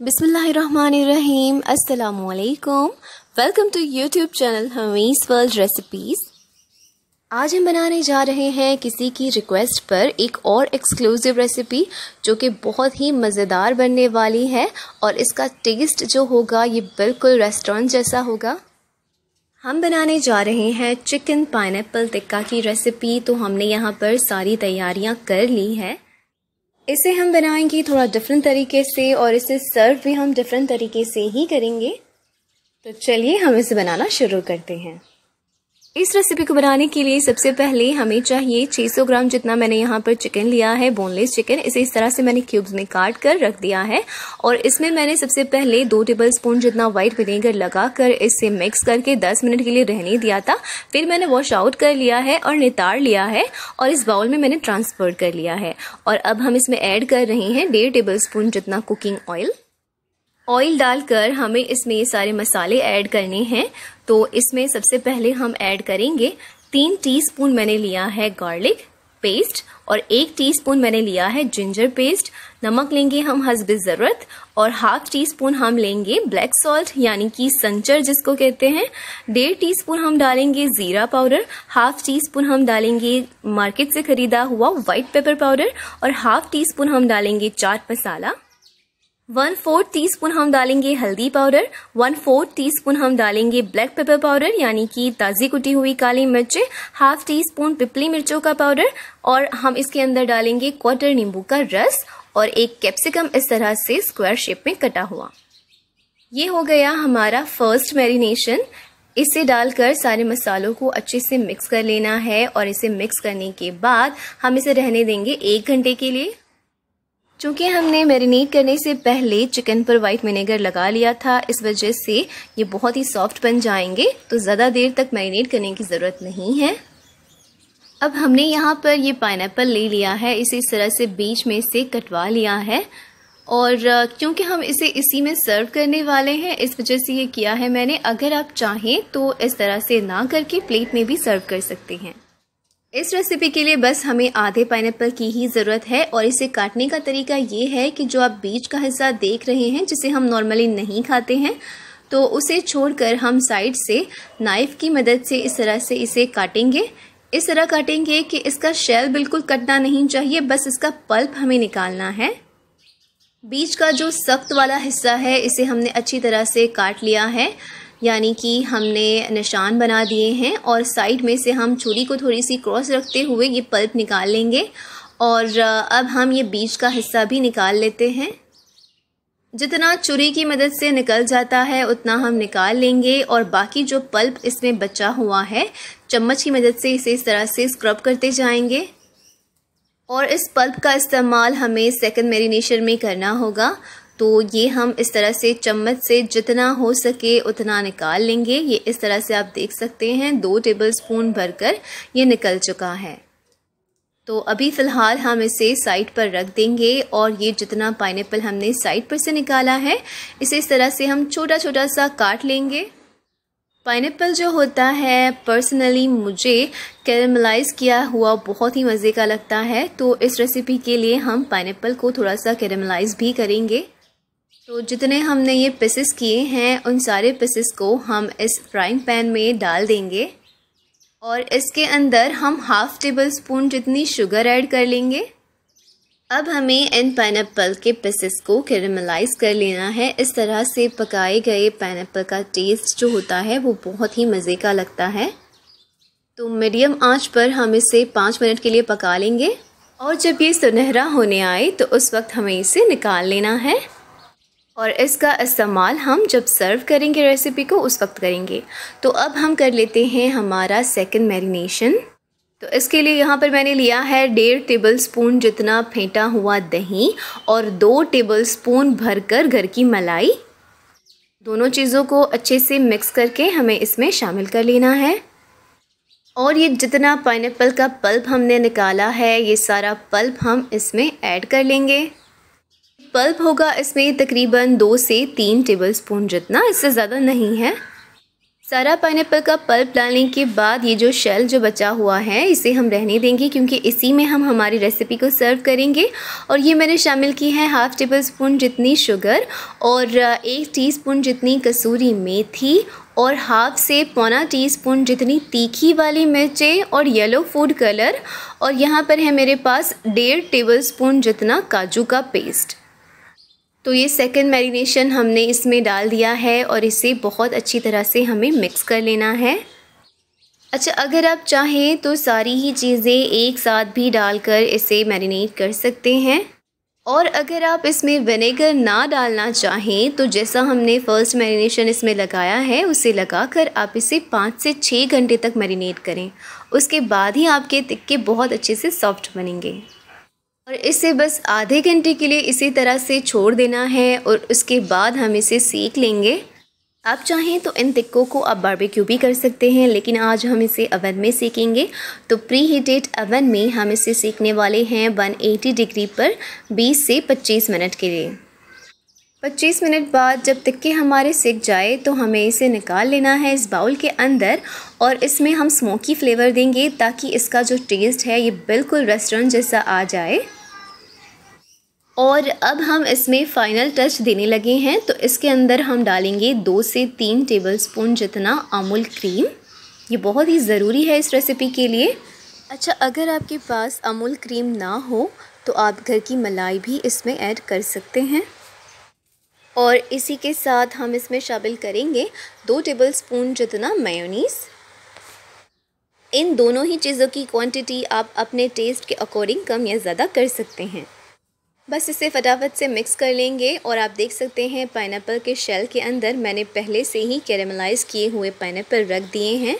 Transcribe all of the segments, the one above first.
बिसमीम अल्लाम welcome to YouTube channel Hamees world recipes आज हम बनाने जा रहे हैं किसी की रिक्वेस्ट पर एक और एक्सक्लूसिव रेसिपी जो कि बहुत ही मज़ेदार बनने वाली है और इसका टेस्ट जो होगा ये बिल्कुल रेस्टोरेंट जैसा होगा हम बनाने जा रहे हैं चिकन पाइनएप्पल टिक्का की रेसिपी तो हमने यहाँ पर सारी तैयारियाँ कर ली है इसे हम बनाएंगे थोड़ा डिफरेंट तरीके से और इसे सर्व भी हम डिफरेंट तरीके से ही करेंगे तो चलिए हम इसे बनाना शुरू करते हैं इस रेसिपी को बनाने के लिए सबसे पहले हमें चाहिए 600 ग्राम जितना मैंने यहाँ पर चिकन लिया है बोनलेस चिकन इसे इस तरह से मैंने क्यूब्स में काट कर रख दिया है और इसमें मैंने सबसे पहले दो टेबल स्पून जितना व्हाइट विनेगर लगा कर इसे मिक्स करके 10 मिनट के लिए रहने दिया था फिर मैंने वॉश आउट कर लिया है और नितार लिया है और इस बाउल में मैंने ट्रांसफर कर लिया है और अब हम इसमें ऐड कर रहे हैं डेढ़ टेबल स्पून जितना कुकिंग ऑयल ऑयल डालकर हमें इसमें ये सारे मसाले ऐड करने हैं तो इसमें सबसे पहले हम ऐड करेंगे तीन टीस्पून मैंने लिया है गार्लिक पेस्ट और एक टीस्पून मैंने लिया है जिंजर पेस्ट नमक लेंगे हम हसब ज़रूरत और हाफ टी स्पून हम लेंगे ब्लैक सॉल्ट यानी कि संचर जिसको कहते हैं डेढ़ टी स्पून हम डालेंगे ज़ीरा पाउडर हाफ टी स्पून हम डालेंगे मार्केट से खरीदा हुआ वाइट पेपर पाउडर और हाफ टी स्पून हम डालेंगे चाट मसाला वन फोर्थ टी स्पून हम डालेंगे हल्दी powder one fourth teaspoon हम डालेंगे ब्लैक पेपर पाउडर यानी कि ताज़ी कुटी हुई काली मिर्चें हाफ टी स्पून पिपली मिर्चों का पाउडर और हम इसके अंदर डालेंगे क्वार्टर नींबू का रस और एक कैप्सिकम इस तरह से स्क्वायर शेप में कटा हुआ ये हो गया हमारा फर्स्ट मैरिनेशन इसे डालकर सारे मसालों को अच्छे से मिक्स कर लेना है और इसे मिक्स करने के बाद हम इसे रहने देंगे एक घंटे के लिए चूँकि हमने मैरिनेट करने से पहले चिकन पर वाइट विनेगर लगा लिया था इस वजह से ये बहुत ही सॉफ्ट बन जाएंगे तो ज़्यादा देर तक मैरिनेट करने की ज़रूरत नहीं है अब हमने यहाँ पर ये पाइन ले लिया है इसे इस तरह से बीच में से कटवा लिया है और क्योंकि हम इसे इसी में सर्व करने वाले हैं इस वजह से ये किया है मैंने अगर आप चाहें तो इस तरह से ना करके प्लेट में भी सर्व कर सकते हैं इस रेसिपी के लिए बस हमें आधे पाइनएप्पल की ही ज़रूरत है और इसे काटने का तरीका ये है कि जो आप बीज का हिस्सा देख रहे हैं जिसे हम नॉर्मली नहीं खाते हैं तो उसे छोड़कर हम साइड से नाइफ़ की मदद से इस तरह से इसे काटेंगे इस तरह काटेंगे कि इसका शेल बिल्कुल कटना नहीं चाहिए बस इसका पल्प हमें निकालना है बीज का जो सख्त वाला हिस्सा है इसे हमने अच्छी तरह से काट लिया है यानी कि हमने निशान बना दिए हैं और साइड में से हम छुरी को थोड़ी सी क्रॉस रखते हुए ये पल्प निकाल लेंगे और अब हम ये बीज का हिस्सा भी निकाल लेते हैं जितना छुरी की मदद से निकल जाता है उतना हम निकाल लेंगे और बाकी जो पल्प इसमें बचा हुआ है चम्मच की मदद से इसे इस तरह से स्क्रब करते जाएंगे और इस पल्प का इस्तेमाल हमें सेकंड मेरीनेशन में करना होगा तो ये हम इस तरह से चम्मच से जितना हो सके उतना निकाल लेंगे ये इस तरह से आप देख सकते हैं दो टेबल स्पून भरकर ये निकल चुका है तो अभी फ़िलहाल हम इसे साइड पर रख देंगे और ये जितना पाइन हमने साइड पर से निकाला है इसे इस तरह से हम छोटा छोटा सा काट लेंगे पाइन जो होता है पर्सनली मुझे कैरमलाइज किया हुआ बहुत ही मज़े का लगता है तो इस रेसिपी के लिए हम पाइन को थोड़ा सा कैरमलाइज भी करेंगे तो जितने हमने ये पीसेस किए हैं उन सारे पीसेस को हम इस फ्राइंग पैन में डाल देंगे और इसके अंदर हम हाफ़ टेबल स्पून जितनी शुगर ऐड कर लेंगे अब हमें इन पाइन के पीसेस को कैरमलाइज कर लेना है इस तरह से पकाए गए पाइन का टेस्ट जो होता है वो बहुत ही मज़े का लगता है तो मीडियम आंच पर हम इसे पाँच मिनट के लिए पका लेंगे और जब ये सुनहरा होने आए तो उस वक्त हमें इसे निकाल लेना है और इसका इस्तेमाल हम जब सर्व करेंगे रेसिपी को उस वक्त करेंगे तो अब हम कर लेते हैं हमारा सेकंड मैरिनेशन तो इसके लिए यहाँ पर मैंने लिया है डेढ़ टेबल स्पून जितना फेंटा हुआ दही और दो टेबल स्पून भर कर घर की मलाई दोनों चीज़ों को अच्छे से मिक्स करके हमें इसमें शामिल कर लेना है और ये जितना पाइनएप्पल का पल्प हमने निकाला है ये सारा पल्प हम इसमें ऐड कर लेंगे पल्प होगा इसमें तकरीबन दो से तीन टेबल स्पून जितना इससे ज़्यादा नहीं है सारा पाइन का पल्प डालने के बाद ये जो शेल जो बचा हुआ है इसे हम रहने देंगे क्योंकि इसी में हम हमारी रेसिपी को सर्व करेंगे और ये मैंने शामिल की है हाफ़ टेबल स्पून जितनी शुगर और एक टीस्पून जितनी कसूरी मेथी और हाफ से पौना टीस्पून जितनी तीखी वाली मिर्चें और येलो फूड कलर और यहाँ पर है मेरे पास डेढ़ टेबल स्पून जितना काजू का पेस्ट तो ये सेकंड मैरिनेशन हमने इसमें डाल दिया है और इसे बहुत अच्छी तरह से हमें मिक्स कर लेना है अच्छा अगर आप चाहें तो सारी ही चीज़ें एक साथ भी डालकर इसे मैरिनेट कर सकते हैं और अगर आप इसमें विनेगर ना डालना चाहें तो जैसा हमने फ़र्स्ट मैरिनेशन इसमें लगाया है उसे लगाकर आप इसे पाँच से छः घंटे तक मैरिनेट करें उसके बाद ही आपके टिक्के बहुत अच्छे से सॉफ्ट बनेंगे और इसे बस आधे घंटे के लिए इसी तरह से छोड़ देना है और उसके बाद हम इसे सेक लेंगे आप चाहें तो इन टिक्कों को आप बारबेक्यू भी कर सकते हैं लेकिन आज हम इसे अवन में सेकेंगे तो प्री हीटेड अवन में हम इसे सेकने वाले हैं 180 डिग्री पर 20 से 25 मिनट के लिए 25 मिनट बाद जब तिक्के हमारे सिक जाए तो हमें इसे निकाल लेना है इस बाउल के अंदर और इसमें हम स्मोकी फ्लेवर देंगे ताकि इसका जो टेस्ट है ये बिल्कुल रेस्टोरेंट जैसा आ जाए और अब हम इसमें फाइनल टच देने लगे हैं तो इसके अंदर हम डालेंगे दो से तीन टेबलस्पून जितना अमूल क्रीम ये बहुत ही ज़रूरी है इस रेसिपी के लिए अच्छा अगर आपके पास अमूल क्रीम ना हो तो आप घर की मलाई भी इसमें ऐड कर सकते हैं और इसी के साथ हम इसमें शामिल करेंगे दो टेबल स्पून जितना मेयोनीज़ इन दोनों ही चीज़ों की क्वांटिटी आप अपने टेस्ट के अकॉर्डिंग कम या ज़्यादा कर सकते हैं बस इसे फटाफट से मिक्स कर लेंगे और आप देख सकते हैं पाइन के शेल के अंदर मैंने पहले से ही कैरेमलाइज़ किए हुए पाइन रख दिए हैं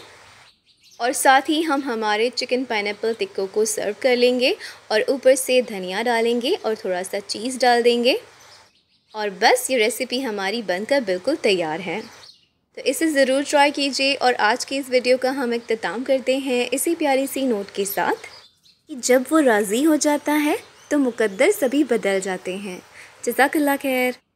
और साथ ही हम हमारे चिकन पाइन टिक्कों को सर्व कर लेंगे और ऊपर से धनिया डालेंगे और थोड़ा सा चीज़ डाल देंगे और बस ये रेसिपी हमारी बनकर बिल्कुल तैयार है तो इसे ज़रूर ट्राई कीजिए और आज की इस वीडियो का हम इख्ताम करते हैं इसी प्यारी सी नोट के साथ कि जब वो राज़ी हो जाता है तो मुकद्दर सभी बदल जाते हैं जजाकल्ला खैर